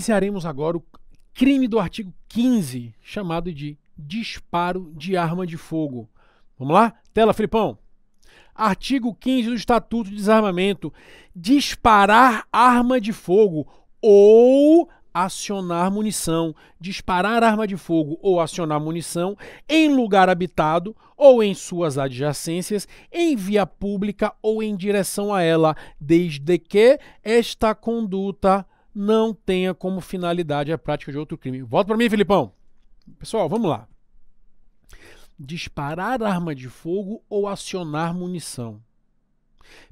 Iniciaremos agora o crime do artigo 15, chamado de disparo de arma de fogo. Vamos lá? Tela, Filipão. Artigo 15 do Estatuto de Desarmamento: disparar arma de fogo ou acionar munição, disparar arma de fogo ou acionar munição em lugar habitado ou em suas adjacências, em via pública ou em direção a ela, desde que esta conduta não tenha como finalidade a prática de outro crime. Volta para mim, Filipão. Pessoal, vamos lá. Disparar arma de fogo ou acionar munição.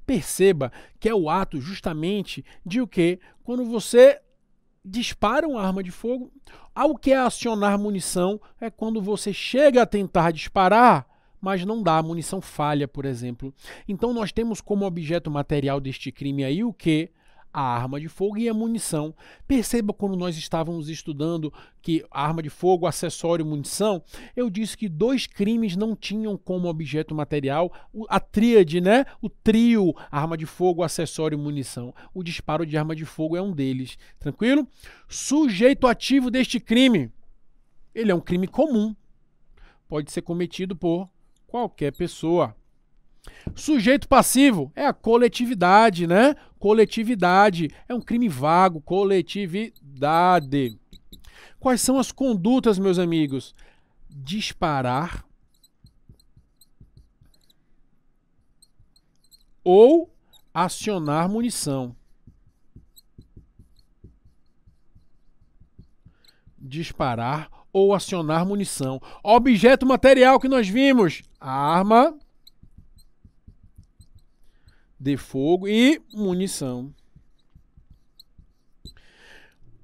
Perceba que é o ato justamente de o que? Quando você dispara uma arma de fogo, ao que é acionar munição é quando você chega a tentar disparar, mas não dá, a munição falha, por exemplo. Então nós temos como objeto material deste crime aí o que? a arma de fogo e a munição. Perceba quando nós estávamos estudando que arma de fogo, acessório, munição, eu disse que dois crimes não tinham como objeto material a tríade, né? O trio, arma de fogo, acessório, munição. O disparo de arma de fogo é um deles. Tranquilo? Sujeito ativo deste crime. Ele é um crime comum. Pode ser cometido por qualquer pessoa. Sujeito passivo é a coletividade, né? coletividade. É um crime vago, coletividade. Quais são as condutas, meus amigos? Disparar ou acionar munição. Disparar ou acionar munição. Objeto material que nós vimos: a arma de fogo e munição.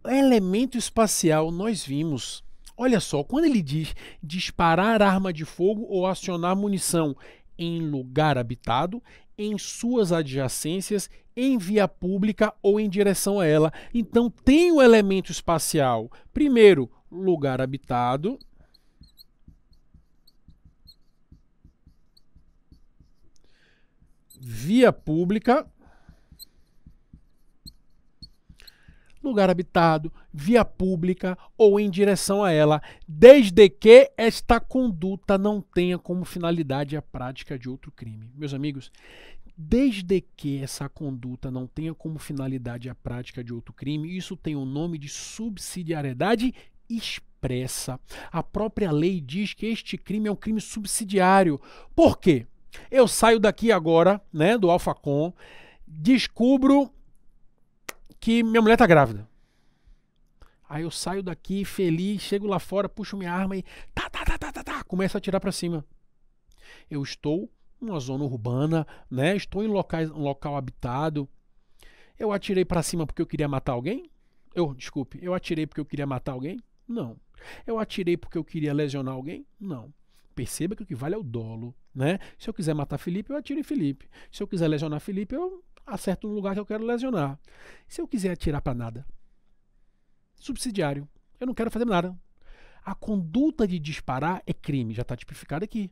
Elemento espacial nós vimos. Olha só, quando ele diz disparar arma de fogo ou acionar munição em lugar habitado, em suas adjacências, em via pública ou em direção a ela. Então tem o elemento espacial. Primeiro, lugar habitado. via pública, lugar habitado, via pública ou em direção a ela, desde que esta conduta não tenha como finalidade a prática de outro crime. Meus amigos, desde que essa conduta não tenha como finalidade a prática de outro crime, isso tem o nome de subsidiariedade expressa. A própria lei diz que este crime é um crime subsidiário. Por quê? Eu saio daqui agora, né, do Alphacom, descubro que minha mulher tá grávida. Aí eu saio daqui feliz, chego lá fora, puxo minha arma e tá, tá, tá, tá, tá, tá, começa a atirar para cima. Eu estou numa zona urbana, né? Estou em locais, um local habitado. Eu atirei para cima porque eu queria matar alguém? Eu, desculpe, eu atirei porque eu queria matar alguém? Não. Eu atirei porque eu queria lesionar alguém? Não. Perceba que o que vale é o dolo, né? Se eu quiser matar Felipe, eu atiro em Felipe. Se eu quiser lesionar Felipe, eu acerto no lugar que eu quero lesionar. Se eu quiser atirar para nada, subsidiário, eu não quero fazer nada. A conduta de disparar é crime, já está tipificado aqui.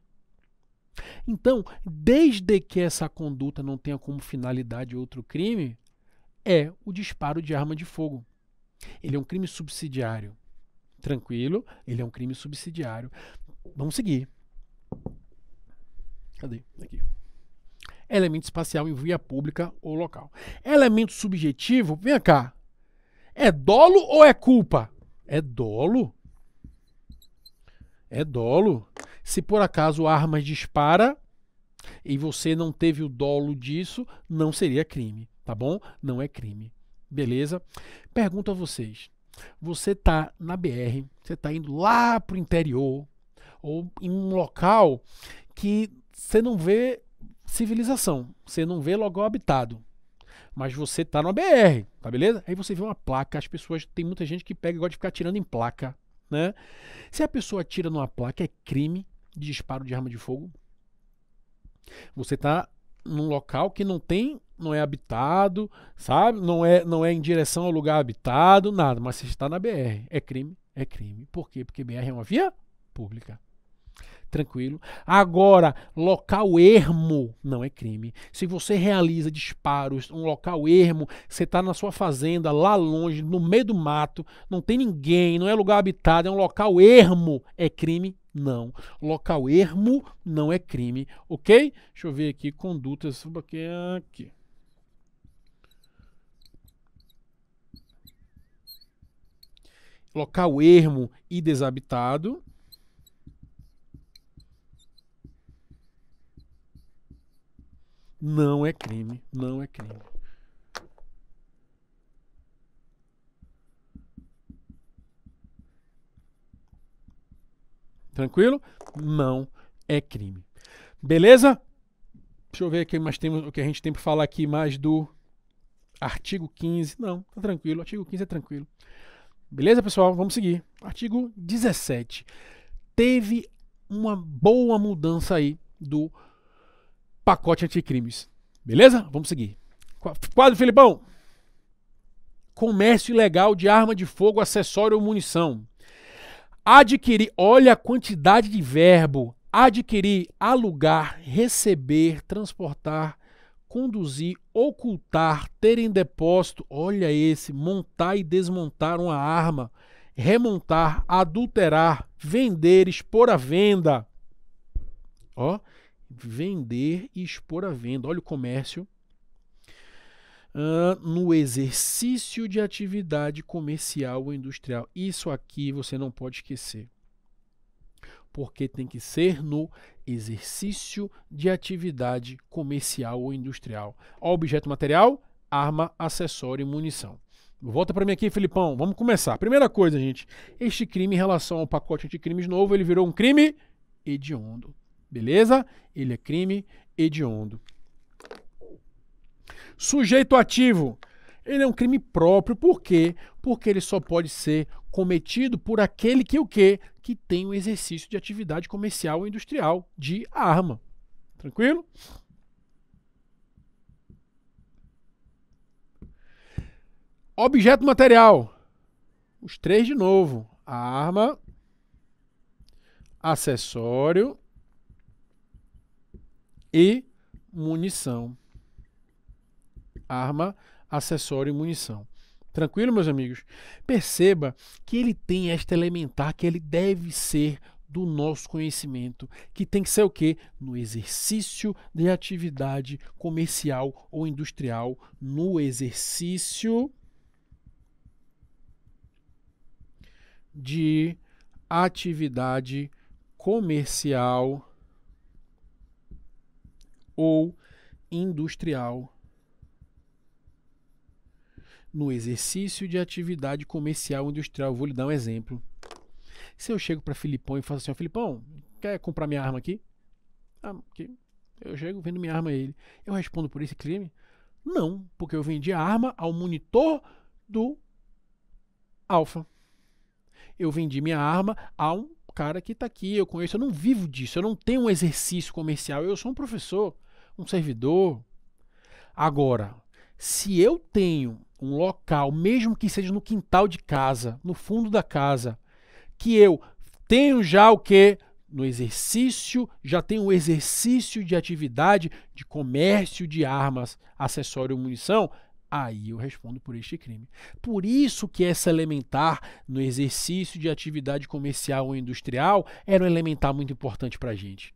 Então, desde que essa conduta não tenha como finalidade outro crime, é o disparo de arma de fogo. Ele é um crime subsidiário. Tranquilo, ele é um crime subsidiário. Vamos seguir. Cadê? Aqui. Elemento espacial em via pública ou local. Elemento subjetivo, vem cá. É dolo ou é culpa? É dolo. É dolo. Se por acaso armas dispara e você não teve o dolo disso, não seria crime, tá bom? Não é crime. Beleza? Pergunto a vocês. Você tá na BR, você tá indo lá pro interior, ou em um local que você não vê civilização, você não vê local habitado. Mas você tá numa BR, tá beleza? Aí você vê uma placa, as pessoas, tem muita gente que pega e gosta de ficar tirando em placa, né? Se a pessoa tira numa placa, é crime de disparo de arma de fogo. Você tá num local que não tem, não é habitado, sabe? Não é, não é em direção ao lugar habitado, nada, mas você está na BR, é crime, é crime. Por quê? Porque BR é uma via pública. Tranquilo? Agora, local ermo não é crime. Se você realiza disparos, um local ermo, você está na sua fazenda, lá longe, no meio do mato, não tem ninguém, não é lugar habitado, é um local ermo, é crime? Não. Local ermo não é crime, ok? Deixa eu ver aqui, condutas, aqui. aqui. Local ermo e desabitado Não é crime, não é crime. Tranquilo? Não é crime. Beleza? Deixa eu ver aqui mais temos, o que a gente tem para falar aqui mais do artigo 15. Não, tá tranquilo. Artigo 15 é tranquilo. Beleza, pessoal? Vamos seguir. Artigo 17. Teve uma boa mudança aí do pacote anticrimes. Beleza? Vamos seguir. Quadro Filipão. Comércio ilegal de arma de fogo, acessório ou munição. Adquirir, olha a quantidade de verbo. Adquirir, alugar, receber, transportar, conduzir, ocultar, ter em depósito, olha esse, montar e desmontar uma arma, remontar, adulterar, vender, expor à venda. Ó. Oh vender e expor a venda. Olha o comércio. Uh, no exercício de atividade comercial ou industrial. Isso aqui você não pode esquecer. Porque tem que ser no exercício de atividade comercial ou industrial. Objeto material, arma, acessório e munição. Volta para mim aqui, Filipão. Vamos começar. Primeira coisa, gente. Este crime, em relação ao pacote de crimes novo, ele virou um crime hediondo. Beleza? Ele é crime hediondo. Sujeito ativo. Ele é um crime próprio, por quê? Porque ele só pode ser cometido por aquele que o quê? Que tem o um exercício de atividade comercial ou industrial de arma. Tranquilo? Objeto material. Os três de novo. Arma, acessório e munição. Arma, acessório e munição. Tranquilo, meus amigos? Perceba que ele tem esta elementar que ele deve ser do nosso conhecimento, que tem que ser o que? No exercício de atividade comercial ou industrial, no exercício de atividade comercial ou industrial no exercício de atividade comercial ou industrial. Vou lhe dar um exemplo. Se eu chego para Filipão e falo assim, Filipão, quer comprar minha arma aqui? Ah, aqui. Eu chego, vendo minha arma a ele. Eu respondo por esse crime? Não, porque eu vendi a arma ao monitor do Alfa. Eu vendi minha arma a um cara que está aqui, eu conheço, eu não vivo disso, eu não tenho um exercício comercial, eu sou um professor, um servidor. Agora, se eu tenho um local, mesmo que seja no quintal de casa, no fundo da casa, que eu tenho já o que? No exercício, já tenho o exercício de atividade de comércio de armas, acessório e munição, aí eu respondo por este crime. Por isso que essa elementar no exercício de atividade comercial ou industrial era um elementar muito importante para a gente.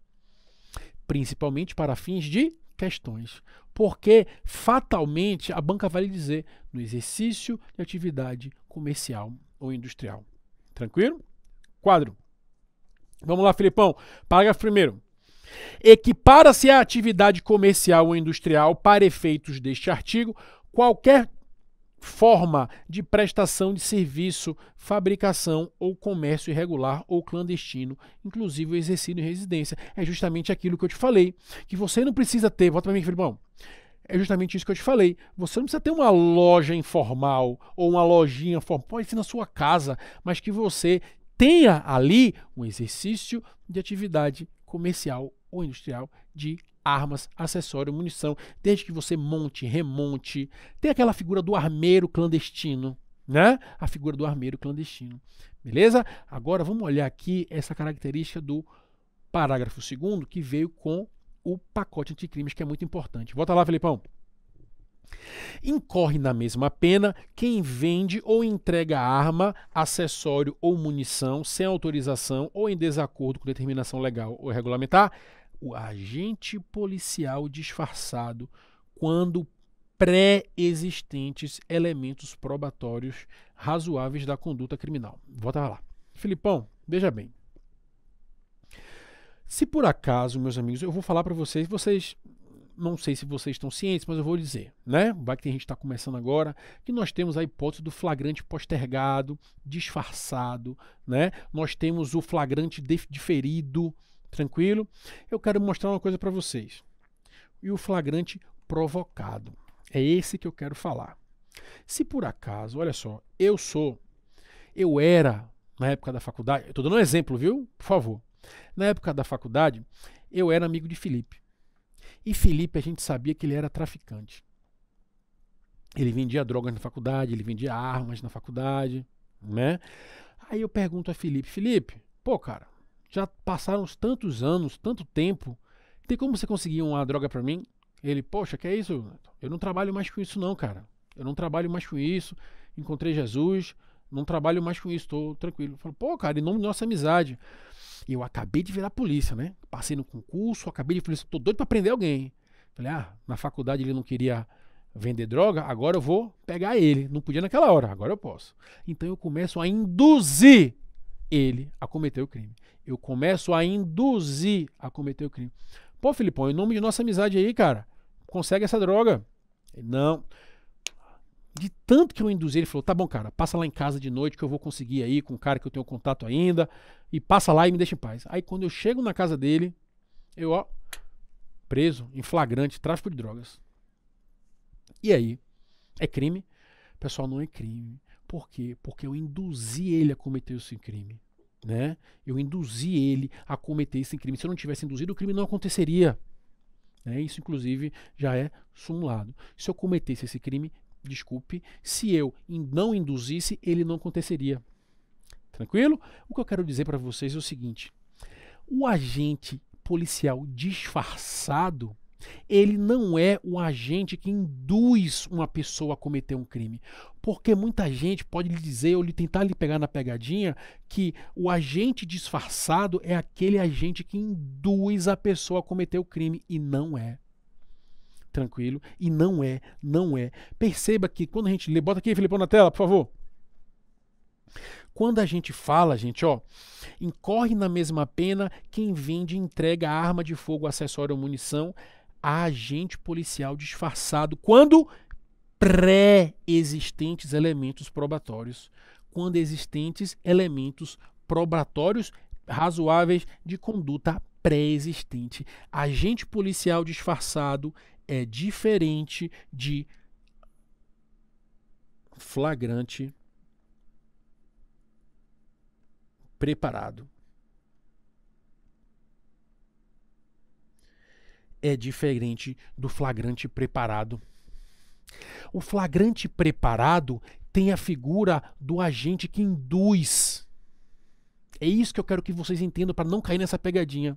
Principalmente para fins de questões. Porque, fatalmente, a banca vai lhe dizer no exercício de atividade comercial ou industrial. Tranquilo? Quadro. Vamos lá, Filipão. Parágrafo primeiro. Equipara-se a atividade comercial ou industrial para efeitos deste artigo qualquer forma de prestação de serviço, fabricação ou comércio irregular ou clandestino, inclusive o exercido em residência. É justamente aquilo que eu te falei, que você não precisa ter, volta para mim, Filipão. É justamente isso que eu te falei. Você não precisa ter uma loja informal ou uma lojinha formal, pode ser na sua casa, mas que você tenha ali um exercício de atividade comercial ou industrial de armas, acessório, munição, desde que você monte, remonte. Tem aquela figura do armeiro clandestino, né? A figura do armeiro clandestino. Beleza? Agora vamos olhar aqui essa característica do parágrafo segundo que veio com o pacote anticrimes, que é muito importante. Volta lá, Felipão. Incorre na mesma pena quem vende ou entrega arma, acessório ou munição sem autorização ou em desacordo com determinação legal ou regulamentar o agente policial disfarçado quando pré-existentes elementos probatórios razoáveis da conduta criminal. Volta lá. Filipão, veja bem. Se por acaso, meus amigos, eu vou falar para vocês, vocês não sei se vocês estão cientes, mas eu vou dizer, né? Vai que a gente está começando agora, que nós temos a hipótese do flagrante postergado, disfarçado, né? Nós temos o flagrante diferido, Tranquilo? Eu quero mostrar uma coisa para vocês. E o flagrante provocado. É esse que eu quero falar. Se por acaso, olha só, eu sou, eu era na época da faculdade, eu estou dando um exemplo, viu? Por favor. Na época da faculdade, eu era amigo de Felipe. E Felipe, a gente sabia que ele era traficante. Ele vendia drogas na faculdade, ele vendia armas na faculdade, né? Aí eu pergunto a Felipe, Felipe, pô, cara, já passaram tantos anos, tanto tempo. Tem como você conseguir uma droga para mim? Ele, poxa, que é isso? Eu não trabalho mais com isso, não, cara. Eu não trabalho mais com isso. Encontrei Jesus. Não trabalho mais com isso, tô tranquilo. falou pô, cara, em nome da nossa amizade. E eu acabei de virar polícia, né? Passei no concurso, acabei de polícia, tô doido pra prender alguém. Falei, ah, na faculdade ele não queria vender droga, agora eu vou pegar ele. Não podia naquela hora, agora eu posso. Então eu começo a induzir ele a cometer o crime. Eu começo a induzir a cometer o crime. Pô, Filipão, em nome de nossa amizade aí, cara, consegue essa droga. Não. De tanto que eu induzi, ele falou: tá bom, cara, passa lá em casa de noite que eu vou conseguir aí com um cara que eu tenho contato ainda. E passa lá e me deixa em paz. Aí quando eu chego na casa dele, eu, ó, preso, em flagrante, tráfico de drogas. E aí? É crime? Pessoal, não é crime. Por quê? Porque eu induzi ele a cometer esse crime. Né? Eu induzi ele a cometer esse crime. Se eu não tivesse induzido, o crime não aconteceria. Né? Isso, inclusive, já é sumulado. Se eu cometesse esse crime, desculpe, se eu não induzisse, ele não aconteceria. Tranquilo? O que eu quero dizer para vocês é o seguinte: o agente policial disfarçado ele não é o agente que induz uma pessoa a cometer um crime. Porque muita gente pode lhe dizer ou lhe tentar lhe pegar na pegadinha que o agente disfarçado é aquele agente que induz a pessoa a cometer o crime. E não é. Tranquilo? E não é, não é. Perceba que quando a gente lê, bota aqui, Filipão, na tela, por favor. Quando a gente fala, gente, ó, incorre na mesma pena quem vende e entrega arma de fogo, acessório ou munição agente policial disfarçado quando pré-existentes elementos probatórios, quando existentes elementos probatórios razoáveis de conduta pré-existente. Agente policial disfarçado é diferente de flagrante preparado. é diferente do flagrante preparado. O flagrante preparado tem a figura do agente que induz. É isso que eu quero que vocês entendam para não cair nessa pegadinha.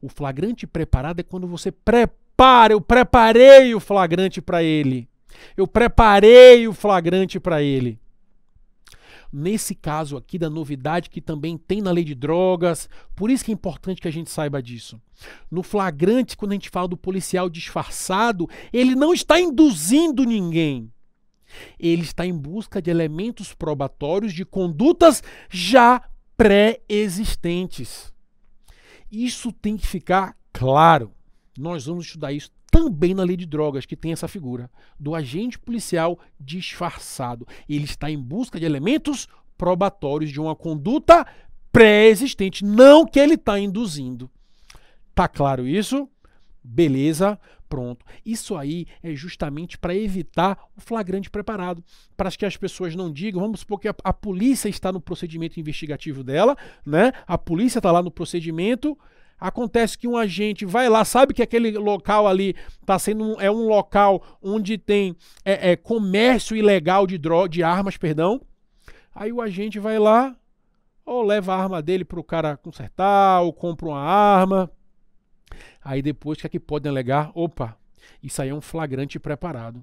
O flagrante preparado é quando você prepara, eu preparei o flagrante para ele. Eu preparei o flagrante para ele nesse caso aqui da novidade que também tem na lei de drogas. Por isso que é importante que a gente saiba disso. No flagrante, quando a gente fala do policial disfarçado, ele não está induzindo ninguém. Ele está em busca de elementos probatórios de condutas já pré-existentes. Isso tem que ficar claro. Nós vamos estudar isso também na lei de drogas, que tem essa figura do agente policial disfarçado. Ele está em busca de elementos probatórios de uma conduta pré-existente, não que ele está induzindo. Tá claro isso? Beleza, pronto. Isso aí é justamente para evitar o flagrante preparado, para que as pessoas não digam, vamos supor que a, a polícia está no procedimento investigativo dela, né? A polícia está lá no procedimento, Acontece que um agente vai lá, sabe que aquele local ali tá sendo um, é um local onde tem é, é, comércio ilegal de, dro de armas, perdão. Aí o agente vai lá, ou leva a arma dele para o cara consertar, ou compra uma arma. Aí depois o que é que podem alegar? Opa, isso aí é um flagrante preparado.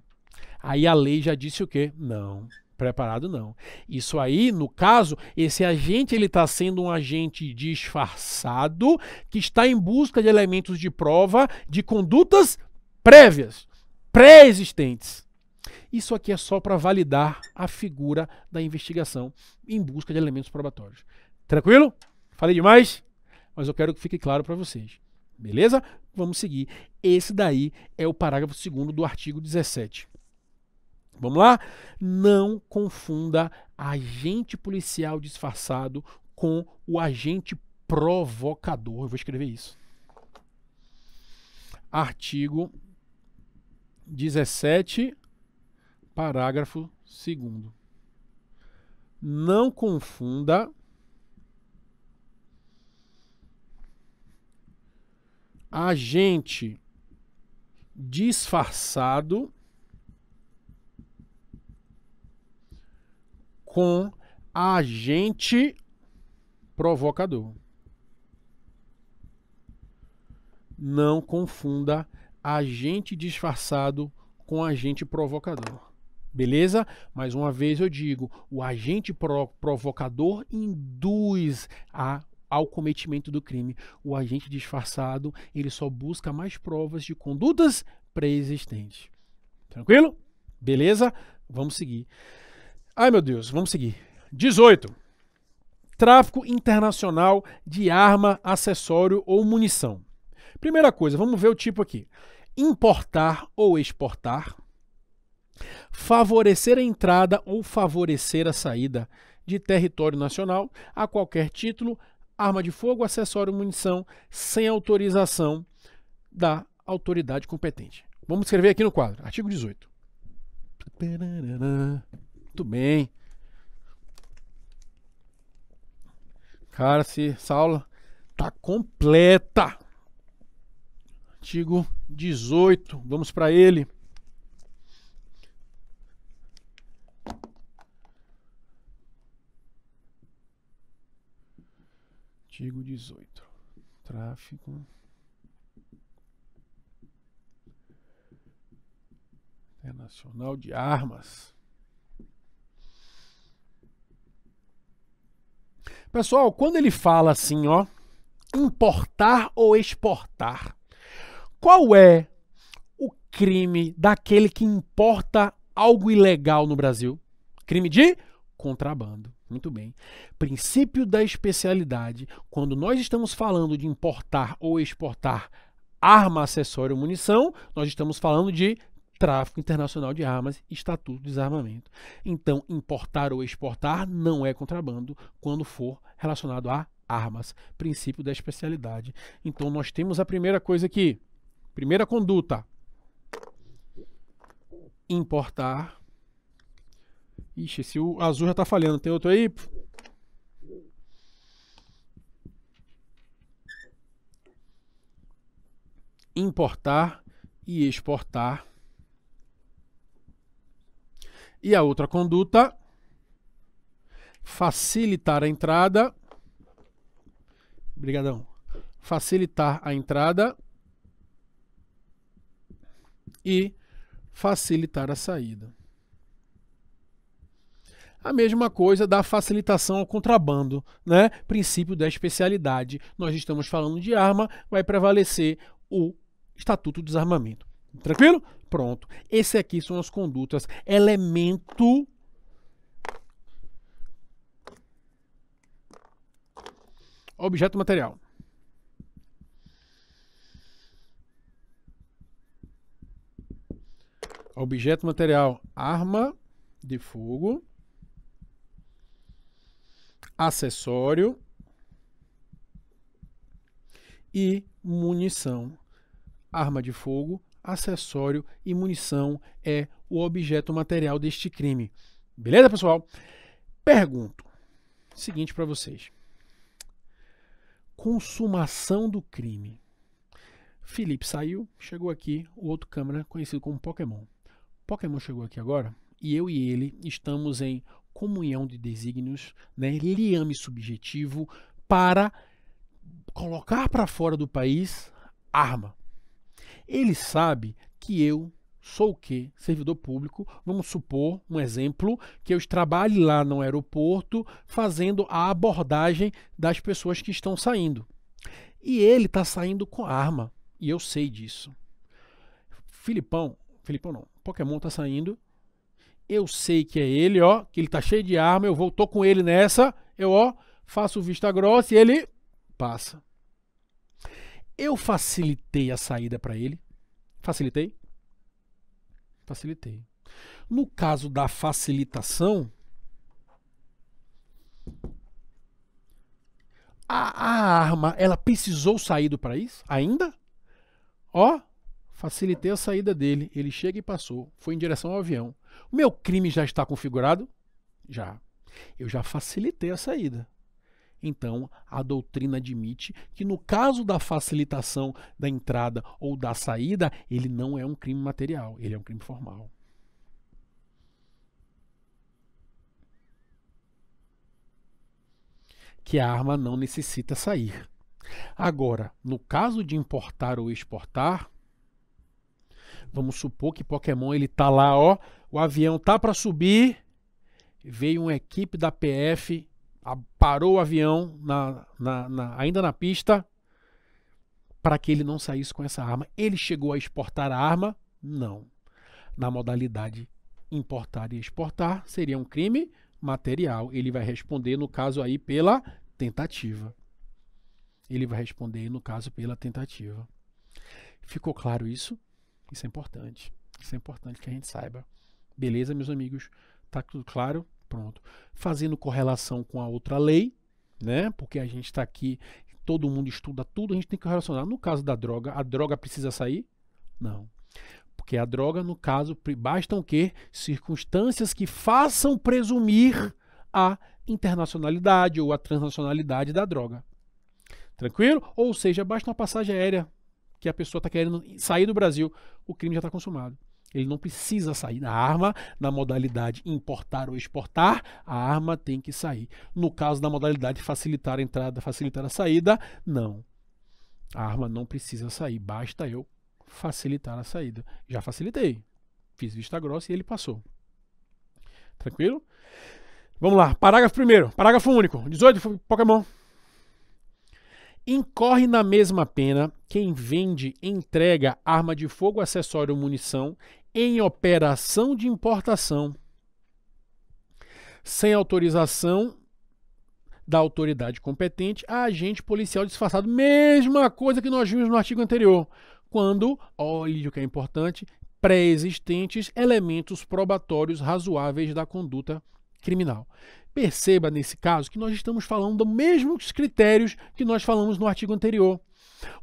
Aí a lei já disse o quê? Não. Preparado não. Isso aí, no caso, esse agente ele está sendo um agente disfarçado que está em busca de elementos de prova de condutas prévias, pré-existentes. Isso aqui é só para validar a figura da investigação em busca de elementos probatórios. Tranquilo? Falei demais? Mas eu quero que fique claro para vocês. Beleza? Vamos seguir. Esse daí é o parágrafo 2 do artigo 17. Vamos lá? Não confunda agente policial disfarçado com o agente provocador. Eu vou escrever isso. Artigo 17, parágrafo 2. Não confunda agente disfarçado com agente provocador. Não confunda agente disfarçado com agente provocador. Beleza? Mais uma vez eu digo: o agente pro provocador induz a, ao cometimento do crime. O agente disfarçado ele só busca mais provas de condutas pré-existentes. Tranquilo? Beleza? Vamos seguir. Ai, meu Deus, vamos seguir. 18. Tráfico internacional de arma, acessório ou munição. Primeira coisa, vamos ver o tipo aqui. Importar ou exportar. Favorecer a entrada ou favorecer a saída de território nacional a qualquer título, arma de fogo, acessório ou munição, sem autorização da autoridade competente. Vamos escrever aqui no quadro, artigo 18. Muito bem. Cara, se, essa aula tá completa. Artigo 18. Vamos para ele. Artigo 18. Tráfico. Internacional de Armas. Pessoal, quando ele fala assim, ó, importar ou exportar, qual é o crime daquele que importa algo ilegal no Brasil? Crime de contrabando. Muito bem. Princípio da especialidade. Quando nós estamos falando de importar ou exportar arma, acessório, munição, nós estamos falando de tráfico internacional de armas e estatuto de desarmamento. Então, importar ou exportar não é contrabando quando for relacionado a armas, princípio da especialidade. Então, nós temos a primeira coisa aqui, primeira conduta: importar. Ixi, se o azul já está falhando, tem outro aí? Importar e exportar e a outra conduta, facilitar a entrada. Obrigadão. Facilitar a entrada e facilitar a saída. A mesma coisa da facilitação ao contrabando, né? Princípio da especialidade. Nós estamos falando de arma, vai prevalecer o Estatuto do Desarmamento. Tranquilo? Pronto. Esse aqui são as condutas, elemento objeto material. Objeto material, arma de fogo, acessório e munição. Arma de fogo, acessório e munição é o objeto material deste crime. Beleza, pessoal? Pergunto seguinte para vocês: consumação do crime. Felipe saiu, chegou aqui, o outro câmera conhecido como Pokémon. Pokémon chegou aqui agora e eu e ele estamos em comunhão de desígnios, né, liame subjetivo para colocar para fora do país arma. Ele sabe que eu sou o quê? Servidor público. Vamos supor, um exemplo, que eu trabalhe lá no aeroporto fazendo a abordagem das pessoas que estão saindo. E ele está saindo com arma. E eu sei disso. Filipão, Filipão não, Pokémon tá saindo. Eu sei que é ele, ó, que ele tá cheio de arma, eu vou, tô com ele nessa, eu, ó, faço vista grossa e ele passa. Eu facilitei a saída para ele. Facilitei? Facilitei. No caso da facilitação, a, a arma ela precisou sair do país ainda? Ó, facilitei a saída dele. Ele chega e passou. Foi em direção ao avião. O meu crime já está configurado? Já. Eu já facilitei a saída. Então, a doutrina admite que no caso da facilitação da entrada ou da saída, ele não é um crime material, ele é um crime formal. Que a arma não necessita sair. Agora, no caso de importar ou exportar, vamos supor que Pokémon ele tá lá, ó, o avião tá para subir, veio uma equipe da PF a, parou o avião na, na, na, ainda na pista para que ele não saísse com essa arma. Ele chegou a exportar a arma? Não. Na modalidade importar e exportar seria um crime material. Ele vai responder, no caso aí, pela tentativa. Ele vai responder, no caso, pela tentativa. Ficou claro isso? Isso é importante. Isso é importante que a gente saiba. Beleza, meus amigos? Tá tudo claro? Pronto. Fazendo correlação com a outra lei, né? Porque a gente está aqui, todo mundo estuda tudo, a gente tem que relacionar. No caso da droga, a droga precisa sair? Não. Porque a droga, no caso, bastam que circunstâncias que façam presumir a internacionalidade ou a transnacionalidade da droga. Tranquilo? Ou seja, basta uma passagem aérea que a pessoa está querendo sair do Brasil, o crime já está consumado. Ele não precisa sair da arma na modalidade importar ou exportar, a arma tem que sair. No caso da modalidade facilitar a entrada, facilitar a saída, não. A arma não precisa sair, basta eu facilitar a saída. Já facilitei. Fiz vista grossa e ele passou. Tranquilo? Vamos lá, parágrafo primeiro, parágrafo único, 18 Pokémon. Incorre na mesma pena quem vende, entrega arma de fogo, acessório ou munição em operação de importação sem autorização da autoridade competente a agente policial disfarçado. Mesma coisa que nós vimos no artigo anterior. Quando, olha o que é importante, pré-existentes elementos probatórios razoáveis da conduta criminal. Perceba nesse caso que nós estamos falando dos mesmos critérios que nós falamos no artigo anterior.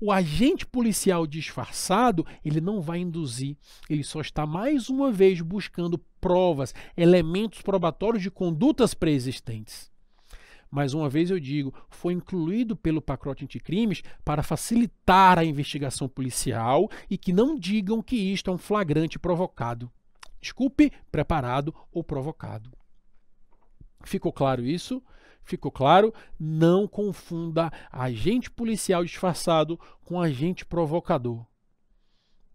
O agente policial disfarçado, ele não vai induzir, ele só está mais uma vez buscando provas, elementos probatórios de condutas pré-existentes. Mais uma vez eu digo, foi incluído pelo pacote anticrimes para facilitar a investigação policial e que não digam que isto é um flagrante provocado. Desculpe, preparado ou provocado. Ficou claro isso? Ficou claro? Não confunda agente policial disfarçado com agente provocador.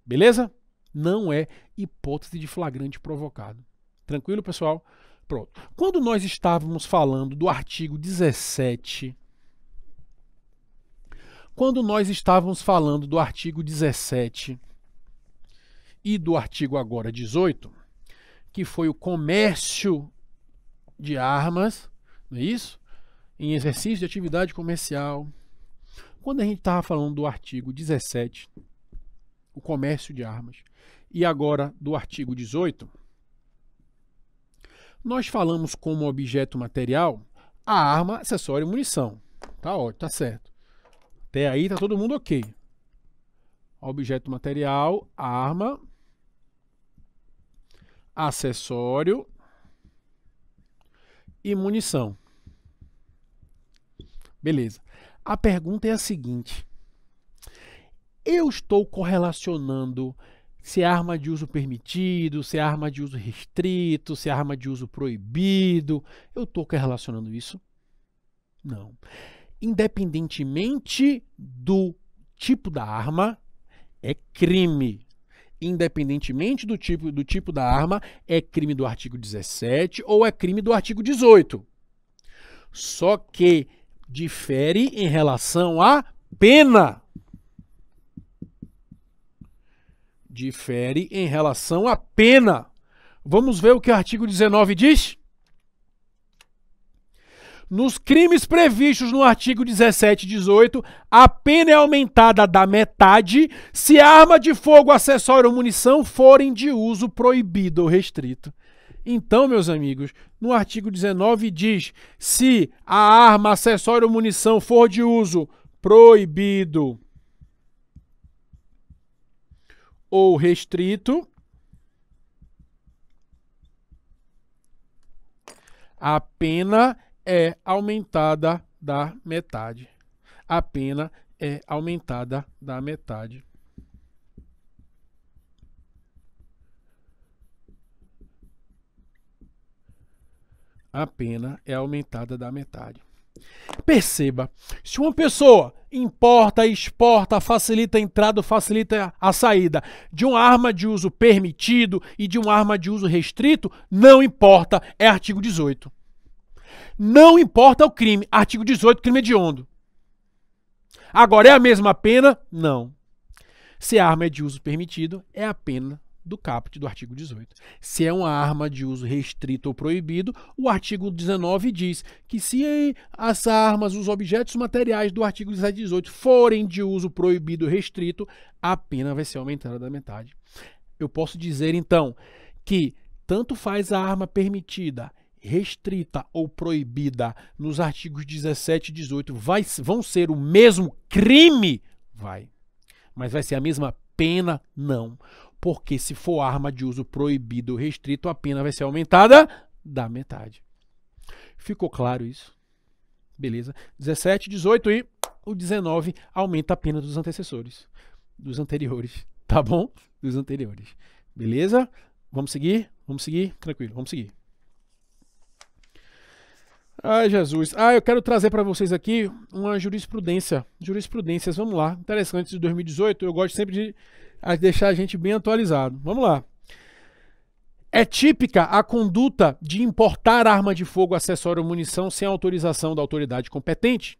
Beleza? Não é hipótese de flagrante provocado. Tranquilo, pessoal? Pronto. Quando nós estávamos falando do artigo 17. Quando nós estávamos falando do artigo 17 e do artigo agora 18, que foi o comércio de armas, não é isso? Em exercício de atividade comercial. Quando a gente estava falando do artigo 17, o comércio de armas, e agora do artigo 18, nós falamos como objeto material a arma, acessório e munição. Tá ótimo, tá certo. Até aí tá todo mundo ok. Objeto material, arma, acessório e munição. Beleza. A pergunta é a seguinte: eu estou correlacionando se é arma de uso permitido, se é arma de uso restrito, se é arma de uso proibido. Eu estou correlacionando isso? Não. Independentemente do tipo da arma, é crime independentemente do tipo, do tipo da arma, é crime do artigo 17 ou é crime do artigo 18. Só que difere em relação à pena. Difere em relação à pena. Vamos ver o que o artigo 19 diz? Nos crimes previstos no artigo 17 e 18, a pena é aumentada da metade se a arma de fogo, acessório ou munição forem de uso proibido ou restrito. Então, meus amigos, no artigo 19 diz: se a arma, acessório ou munição for de uso proibido ou restrito, a pena é aumentada da metade. A pena é aumentada da metade. A pena é aumentada da metade. Perceba, se uma pessoa importa, exporta, facilita a entrada, facilita a saída de uma arma de uso permitido e de uma arma de uso restrito, não importa, é artigo 18. Não importa o crime. Artigo 18, crime hediondo. Agora, é a mesma pena? Não. Se a arma é de uso permitido, é a pena do caput do artigo 18. Se é uma arma de uso restrito ou proibido, o artigo 19 diz que se as armas, os objetos materiais do artigo 18 forem de uso proibido ou restrito, a pena vai ser aumentada da metade. Eu posso dizer então que tanto faz a arma permitida restrita ou proibida nos artigos 17 e 18 vai, vão ser o mesmo crime? Vai. Mas vai ser a mesma pena? Não. Porque se for arma de uso proibido ou restrito, a pena vai ser aumentada da metade. Ficou claro isso? Beleza. 17, 18 e o 19 aumenta a pena dos antecessores, dos anteriores, tá bom? Dos anteriores. Beleza? Vamos seguir? Vamos seguir? Tranquilo, vamos seguir. Ai, Jesus. Ah, eu quero trazer para vocês aqui uma jurisprudência. Jurisprudências, vamos lá. Interessante de 2018, eu gosto sempre de deixar a gente bem atualizado. Vamos lá. É típica a conduta de importar arma de fogo, acessório ou munição sem autorização da autoridade competente,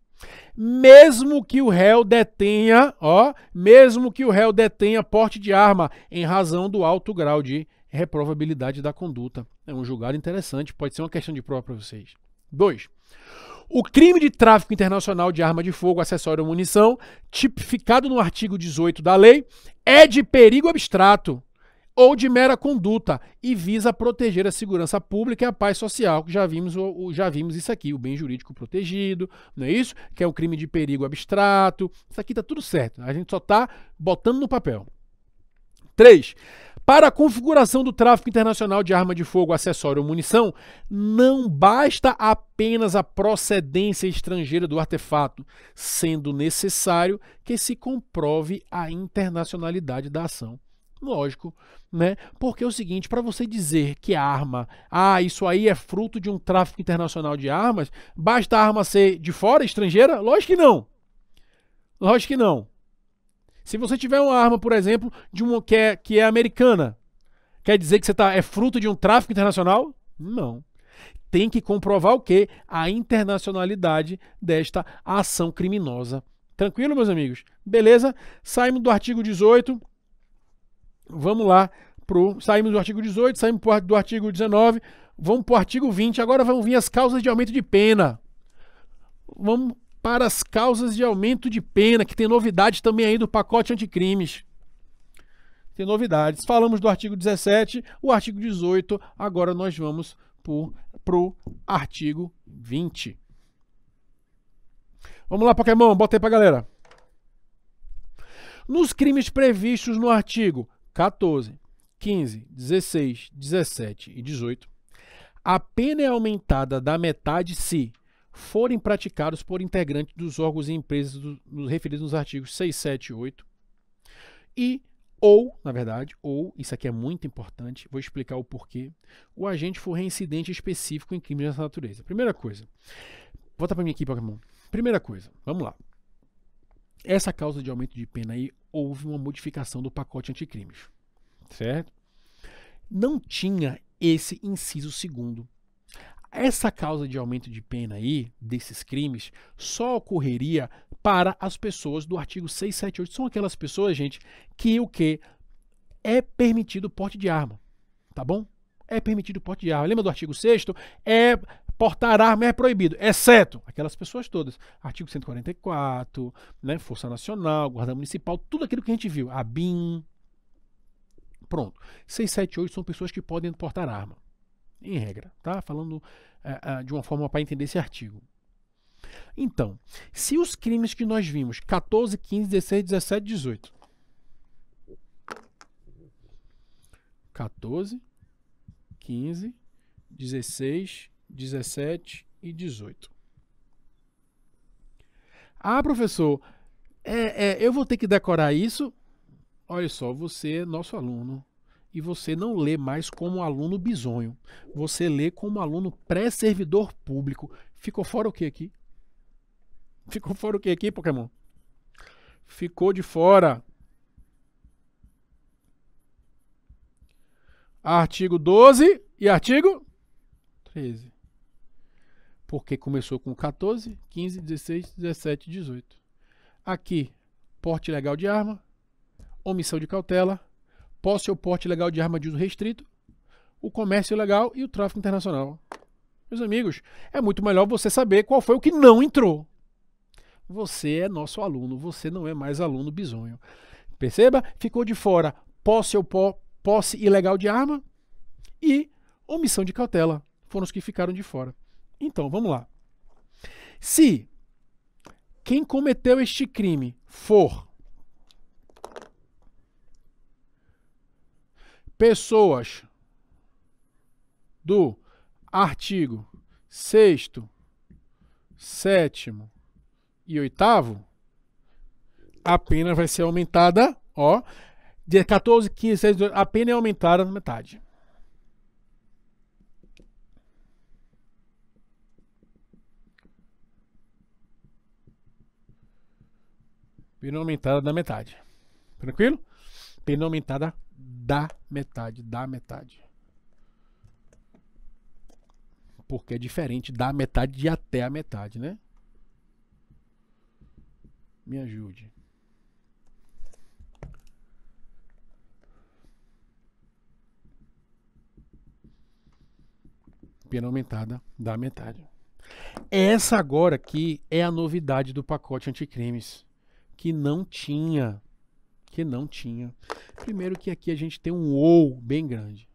mesmo que o réu detenha, ó, mesmo que o réu detenha porte de arma em razão do alto grau de reprovabilidade da conduta. É um julgado interessante, pode ser uma questão de prova para vocês. 2. O crime de tráfico internacional de arma de fogo, acessório ou munição, tipificado no artigo 18 da lei, é de perigo abstrato ou de mera conduta e visa proteger a segurança pública e a paz social, já vimos, já vimos isso aqui, o bem jurídico protegido, não é isso? Que é o crime de perigo abstrato. Isso aqui está tudo certo, a gente só está botando no papel. 3. Para a configuração do tráfico internacional de arma de fogo, acessório ou munição, não basta apenas a procedência estrangeira do artefato, sendo necessário que se comprove a internacionalidade da ação. Lógico, né? Porque é o seguinte, para você dizer que a arma, ah, isso aí é fruto de um tráfico internacional de armas, basta a arma ser de fora, estrangeira? Lógico que não. Lógico que não. Se você tiver uma arma, por exemplo, de uma que é, que é americana, quer dizer que você tá, é fruto de um tráfico internacional? Não. Tem que comprovar o quê? A internacionalidade desta ação criminosa. Tranquilo, meus amigos? Beleza? Saímos do artigo 18. Vamos lá pro saímos do artigo 18, saímos do artigo 19, vamos para o artigo 20. Agora vão vir as causas de aumento de pena. Vamos para as causas de aumento de pena, que tem novidade também aí do pacote anticrimes. Tem novidades. Falamos do artigo 17, o artigo 18, agora nós vamos para o artigo 20. Vamos lá, Pokémon, bota aí pra galera. Nos crimes previstos no artigo 14, 15, 16, 17 e 18, a pena é aumentada da metade se forem praticados por integrantes dos órgãos e empresas do, referidos nos artigos 6, 7 e 8 e ou, na verdade, ou, isso aqui é muito importante, vou explicar o porquê, o agente for reincidente específico em crimes dessa natureza. Primeira coisa, volta para mim aqui, Pokémon. Primeira coisa, vamos lá. Essa causa de aumento de pena aí, houve uma modificação do pacote anticrimes, certo? Não tinha esse inciso segundo essa causa de aumento de pena aí, desses crimes, só ocorreria para as pessoas do artigo 678. São aquelas pessoas, gente, que o que? É permitido porte de arma, tá bom? É permitido porte de arma. Lembra do artigo 6 É portar arma é proibido, exceto aquelas pessoas todas. Artigo 144, né, Força Nacional, Guarda Municipal, tudo aquilo que a gente viu, a BIM. Pronto. 678 são pessoas que podem portar arma em regra, tá? Falando é, é de uma forma para entender esse artigo. Então, se os crimes que nós vimos, 14, 15, 16, 17, 18. 14, 15, 16, 17 e 18. Ah, professor, é, é, eu vou ter que decorar isso? Olha só, você é nosso aluno e você não lê mais como aluno bisonho. Você lê como aluno pré-servidor público. Ficou fora o que aqui? Ficou fora o que aqui, Pokémon? Ficou de fora. Artigo 12 e artigo 13. Porque começou com 14, 15, 16, 17, 18. Aqui, porte legal de arma, omissão de cautela, posse ou porte legal de arma de uso restrito, o comércio legal e o tráfico internacional. Meus amigos, é muito melhor você saber qual foi o que não entrou. Você é nosso aluno, você não é mais aluno bisonho. Perceba? Ficou de fora posse ou po posse ilegal de arma e omissão de cautela. Foram os que ficaram de fora. Então, vamos lá. Se quem cometeu este crime for pessoas do artigo 6, 7 e 8, a pena vai ser aumentada, ó, de 14, 15, 16, 18, a pena é aumentada na metade. Pena aumentada da metade. Tranquilo? Pena aumentada da metade, da metade. Porque é diferente da metade de até a metade, né? Me ajude. pena aumentada da metade. Essa agora aqui é a novidade do pacote anticrimes, que não tinha que não tinha. Primeiro que aqui a gente tem um ou bem grande.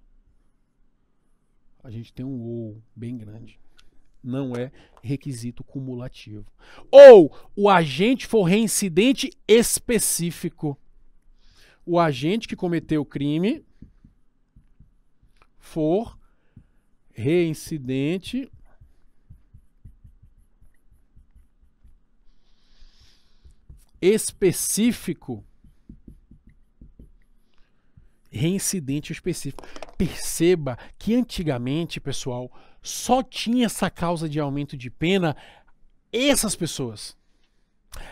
A gente tem um ou bem grande. Não é requisito cumulativo. Ou o agente for reincidente específico. O agente que cometeu o crime for reincidente específico reincidente específico. Perceba que antigamente, pessoal, só tinha essa causa de aumento de pena essas pessoas.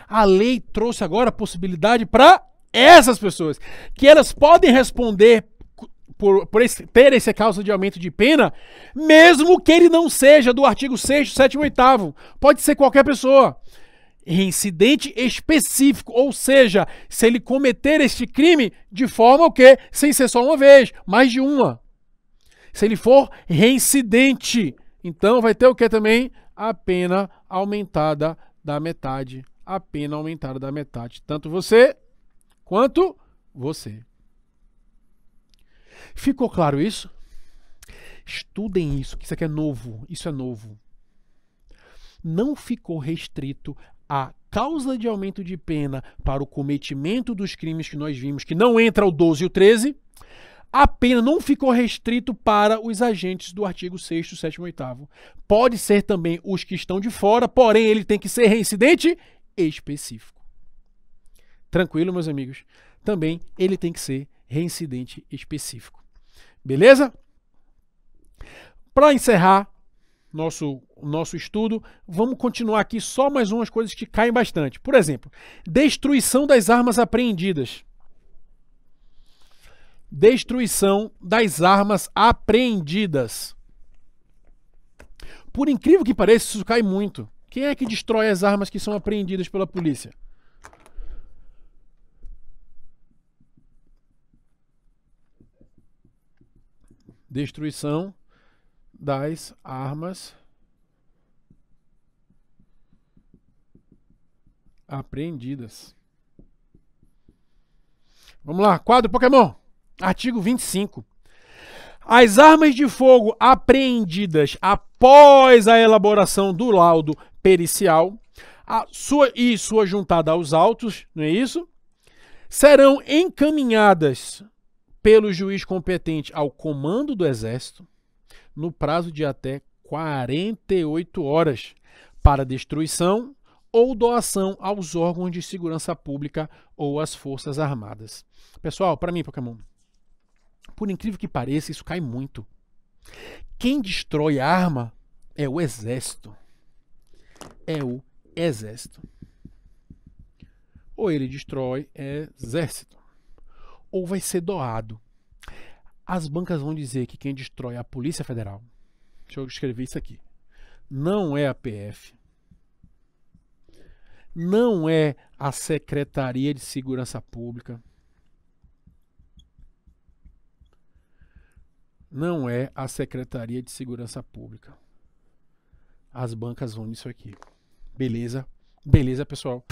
A lei trouxe agora a possibilidade para essas pessoas, que elas podem responder por, por esse, ter essa causa de aumento de pena, mesmo que ele não seja do artigo 6, 7 ou 8. Pode ser qualquer pessoa reincidente específico, ou seja, se ele cometer este crime de forma o quê? Sem ser só uma vez, mais de uma. Se ele for reincidente, então vai ter o que também? A pena aumentada da metade. A pena aumentada da metade. Tanto você quanto você. Ficou claro isso? Estudem isso, que isso aqui é novo. Isso é novo não ficou restrito a causa de aumento de pena para o cometimento dos crimes que nós vimos, que não entra o 12 e o 13, a pena não ficou restrito para os agentes do artigo 6, 7 e 8. Pode ser também os que estão de fora, porém ele tem que ser reincidente específico. Tranquilo, meus amigos? Também ele tem que ser reincidente específico. Beleza? Para encerrar nosso o nosso estudo, vamos continuar aqui só mais umas coisas que caem bastante. Por exemplo, destruição das armas apreendidas. Destruição das armas apreendidas. Por incrível que pareça, isso cai muito. Quem é que destrói as armas que são apreendidas pela polícia? Destruição das armas apreendidas. Vamos lá, quadro Pokémon. Artigo 25. As armas de fogo apreendidas após a elaboração do laudo pericial sua, e sua juntada aos autos, não é isso? Serão encaminhadas pelo juiz competente ao comando do Exército no prazo de até 48 horas para destruição, ou doação aos órgãos de segurança pública ou às Forças Armadas. Pessoal, para mim, Pokémon, por incrível que pareça, isso cai muito. Quem destrói arma é o exército. É o exército. Ou ele destrói é exército. Ou vai ser doado. As bancas vão dizer que quem destrói é a Polícia Federal. Deixa eu escrever isso aqui. Não é a PF não é a Secretaria de Segurança Pública. Não é a Secretaria de Segurança Pública. As bancas vão nisso aqui. Beleza? Beleza, pessoal?